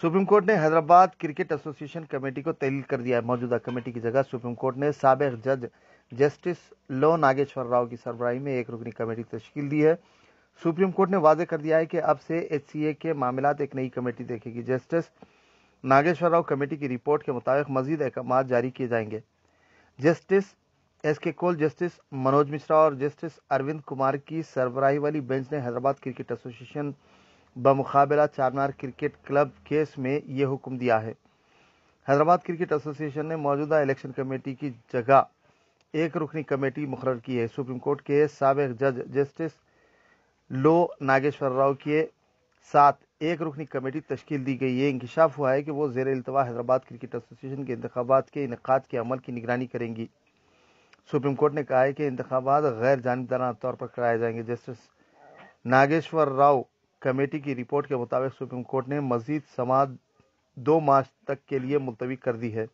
supreme court ने Hyderabad cricket association committee को तहलील कर दिया है मौजूदा कमेटी की जगह सुप्रीम कोर्ट ने सबक जज जस्टिस लो नागेश्वर राव की सरबराही में एक रुकनी कमेटी तश्कील दी है सुप्रीम कोर्ट ने वाजे कर दिया है कि अब से एच के मामला एक नई कमेटी देखेगी जस्टिस नागेश्वर राव कमेटी की रिपोर्ट के मुताबिक मजीद अहकाम जारी किए जाएंगे जस्टिस एस के कोल जस्टिस मनोज मिश्रा और जस्टिस अरविंद कुमार की सरबराही वाली बेंच ने हैदराबाद क्रिकेट एसोसिएशन बमुकाबला चारनार क्रिकेट क्लब केस में ये हुक्म दिया है हैदराबाद क्रिकेट एसोसिएशन ने मौजूदा इलेक्शन कमेटी की जगह एक रुकनी कमेटी मुकर की है सुप्रीम कोर्ट के सबक जज जस्टिस लो नागेश्वर राव के साथ एक रुकनी कमेटी तश्ल दी गई है इंकशाफ हुआ है कि वो जेर अल्तवा हैदराबाद क्रिकेट एसोसिएशन के इंतबात के इनका के अमल की निगरानी करेंगी सुप्रीम कोर्ट ने कहा है कि इंतबात गैर जानबदारा तौर पर कराए जाएंगे जस्टिस नागेश्वर राव कमेटी की रिपोर्ट के मुताबिक सुप्रीम कोर्ट ने मजीद समाज दो मार्च तक के लिए मुलतवी कर दी है